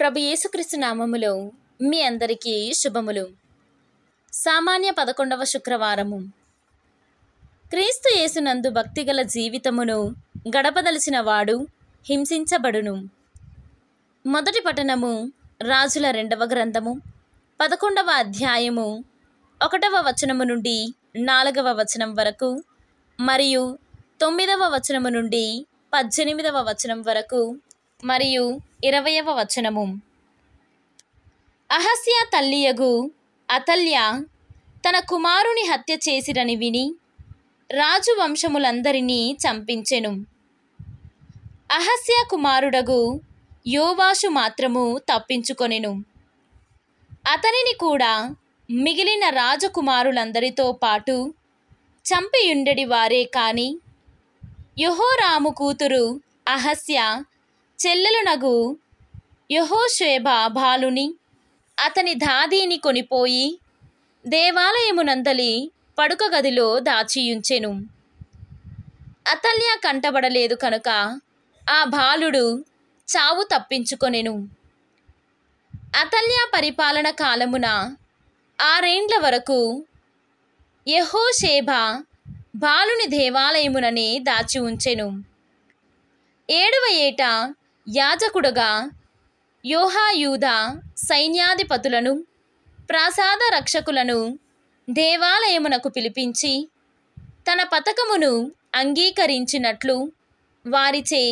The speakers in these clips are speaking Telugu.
ప్రభు యేసుక్రీస్తు నామములో మీ అందరికీ శుభములు సామాన్య పదకొండవ శుక్రవారము క్రీస్తు యేసునందు భక్తిగల జీవితమును గడపదలిసిన వాడు హింసించబడును మొదటి పఠనము రాజుల రెండవ గ్రంథము పదకొండవ అధ్యాయము ఒకటవ వచనము నుండి నాలుగవ వచనం వరకు మరియు తొమ్మిదవ వచనము నుండి పద్దెనిమిదవ వచనం వరకు మరియు ఇరవయవ వచనము అహస్య తల్లియగు అతల్య తన కుమారుని హత్య చేసిరని విని రాజు వంశములందరినీ చంపించెను అహస్య కుమారుడగు యోవాషు మాత్రము తప్పించుకొనెను అతనిని కూడా మిగిలిన రాజకుమారులందరితో పాటు చంపియుండెడి వారే కాని యహోరాము కూతురు అహస్య చెల్లెలునగు యహోశ్వేభా బాలుని అతని దాదీని కొనిపోయి దేవాలయమునందలి పడుక గదిలో దాచియుంచెను అతల్య కంటబడలేదు కనుక ఆ బాలుడు చావు తప్పించుకొనెను అతల్య పరిపాలన కాలమున ఆరేండ్ల వరకు యహోషేబ బాలుని దేవాలయముననే దాచి ఉంచెను ఏడవ ఏట యాజకుడుగా యోహాయూధ సైన్యాధిపతులను ప్రాసాద రక్షకులను దేవాలయమునకు పిలిపించి తన పథకమును అంగీకరించినట్లు వారిచే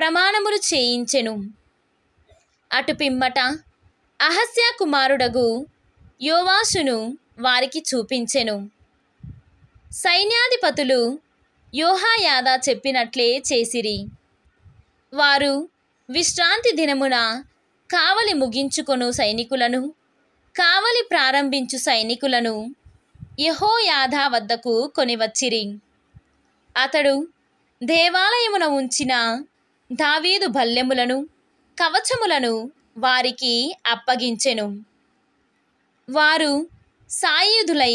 ప్రమాణములు చేయించెను అటు పిమ్మట అహస్య కుమారుడగు యోవాసును వారికి చూపించెను సైన్యాధిపతులు యోహాయాద చెప్పినట్లే చేసిరి వారు విశ్రాంతి దినమున కావలి ముగించుకొను సైనికులను కావలి ప్రారంభించు సైనికులను యహోయాధా వద్దకు కొనివచ్చిరి అతడు దేవాలయమున ఉంచిన దావీదు భల్లెములను కవచములను వారికి అప్పగించెను వారు సాయుధులై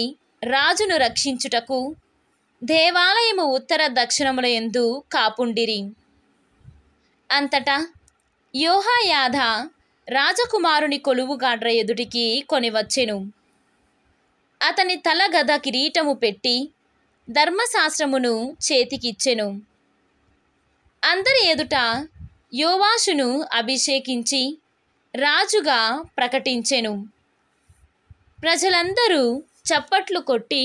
రాజును రక్షించుటకు దేవాలయము ఉత్తర దక్షిణముల ఎందు కాపుండిరి అంతటా యోహాయాధ రాజకుమారుని కొలువుగాడ్ర ఎదుటికి కొనివచ్చెను అతని తల గద కిరీటము పెట్టి ధర్మశాస్త్రమును చేతికిచ్చెను అందరి ఎదుట యోవాషును అభిషేకించి రాజుగా ప్రకటించెను ప్రజలందరూ చప్పట్లు కొట్టి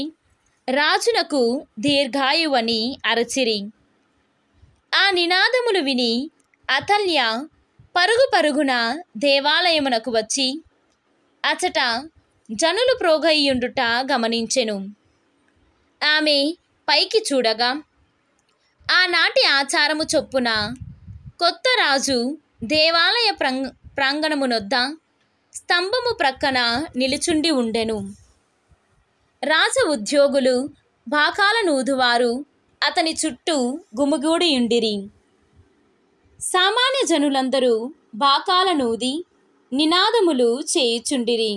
రాజునకు దీర్ఘాయువని అరచిరి ఆ నినాదములు విని అతల్య పరుగు పరుగున దేవాలయమునకు వచ్చి అచట జనులు ప్రోగయ్యుండుట గమనించెను ఆమె పైకి చూడగా ఆనాటి ఆచారము చొప్పున కొత్త రాజు దేవాలయ ప్రాంగ ప్రాంగణమునొద్ద స్తంభము ప్రక్కన నిలుచుండి ఉండెను రాజ ఉద్యోగులు బాకాల నూదువారు అతని చుట్టూ గుమిగూడియుండిరి సామాన్య జనులందరూ బాకాల నూది నినాదములు చేయుచుండిరి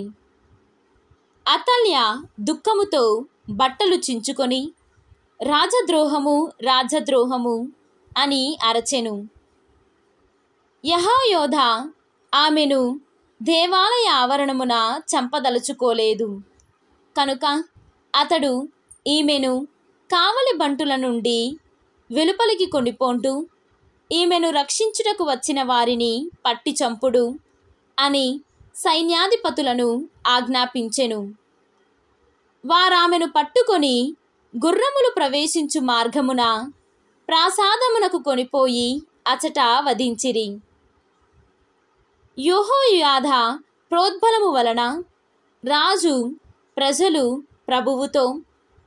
అతల్య దుఃఖముతో బట్టలు చించుకొని రాజద్రోహము రాజద్రోహము అని అరచెను యహోయోధ ఆమెను దేవాలయ ఆవరణమున చంపదలుచుకోలేదు కనుక అతడు ఈమెను కావలి బంటుల నుండి వెలుపలికి కొనిపోంటూ ఈమెను రక్షించుటకు వచ్చిన వారిని పట్టి చంపుడు అని సైన్యాధిపతులను ఆజ్ఞాపించెను వారామెను పట్టుకొని గుర్రములు ప్రవేశించు మార్గమున ప్రాసాదమునకు కొనిపోయి అచట వధించిరి యూహోయాధ ప్రోద్బలము వలన రాజు ప్రజలు ప్రభువుతో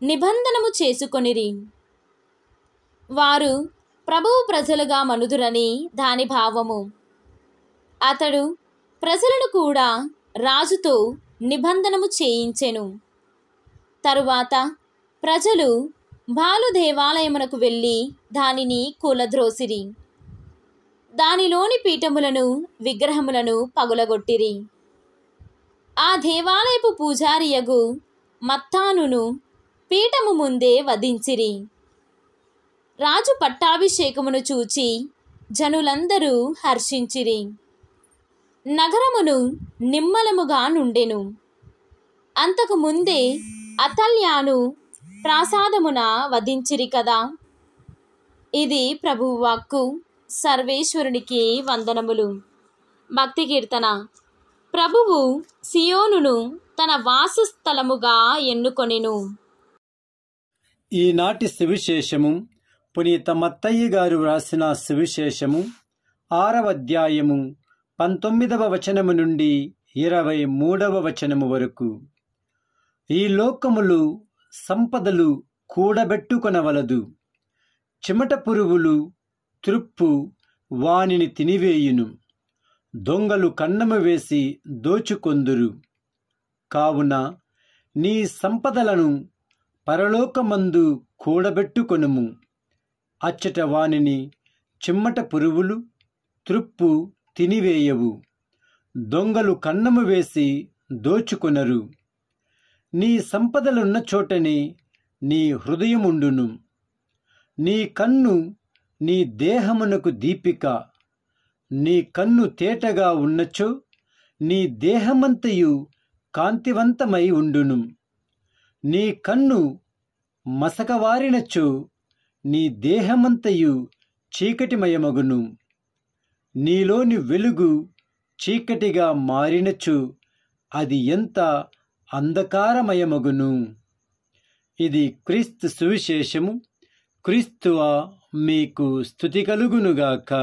నిబంధనము చేసుకొనిరి వారు ప్రభువు ప్రజలుగా మనుదురని దాని భావము అతడు ప్రజలను కూడా రాజుతో నిబంధనము చేయించెను తరువాత ప్రజలు బాలు దేవాలయమునకు వెళ్ళి దానిని కూలద్రోసిరి దానిలోని పీఠములను విగ్రహములను పగులగొట్టిరి ఆ దేవాలయపు పూజారియగు మత్తానును పీఠము ముందే వధించిరి రాజు పట్టాభిషేకమును చూచి జనులందరూ హర్షించిరి నగరమును నిమ్మలముగా నుండెను అంతకు ముందే అతల్యాను ప్రాసాదమున వధించిరి కదా ఇది ప్రభువాక్కు సర్వేశ్వరునికి వందనములు భక్తి కీర్తన ప్రభువు సియోనును తన వాసస్థలముగా ఎన్నుకొనెను ఈనాటి సువిశేషము పునీత మత్తయ్య గారు వ్రాసిన సువిశేషము ఆరవ అధ్యాయము పంతొమ్మిదవ వచనము నుండి ఇరవై మూడవ వచనము వరకు ఈ లోకములు సంపదలు కూడబెట్టుకొనవలదు చిమట పురుగులు తృప్పు వానిని తినివేయును దొంగలు కన్నము వేసి దోచుకొందురు కావున నీ సంపదలను పరలోకమందు కూడబెట్టుకొనుము అచ్చట వానిని చిమ్మట పురుగులు తృప్పు తినివేయవు దొంగలు కన్నము వేసి దోచుకొనరు నీ సంపదలున్న చోటనే నీ హృదయముండును నీ కన్ను నీ దేహమునకు దీపిక నీ కన్ను తేటగా ఉన్నచో నీ దేహమంతయు కాంతివంతమై ఉండును నీ కన్ను మసకవారినచో నీ దేహమంతయు చీకటిమయమగును నీలోని వెలుగు చీకటిగా మారినచు అది ఎంత అంధకారమయమగును ఇది క్రీస్తు సువిశేషము క్రీస్తువా మీకు స్థుతి కలుగునుగాక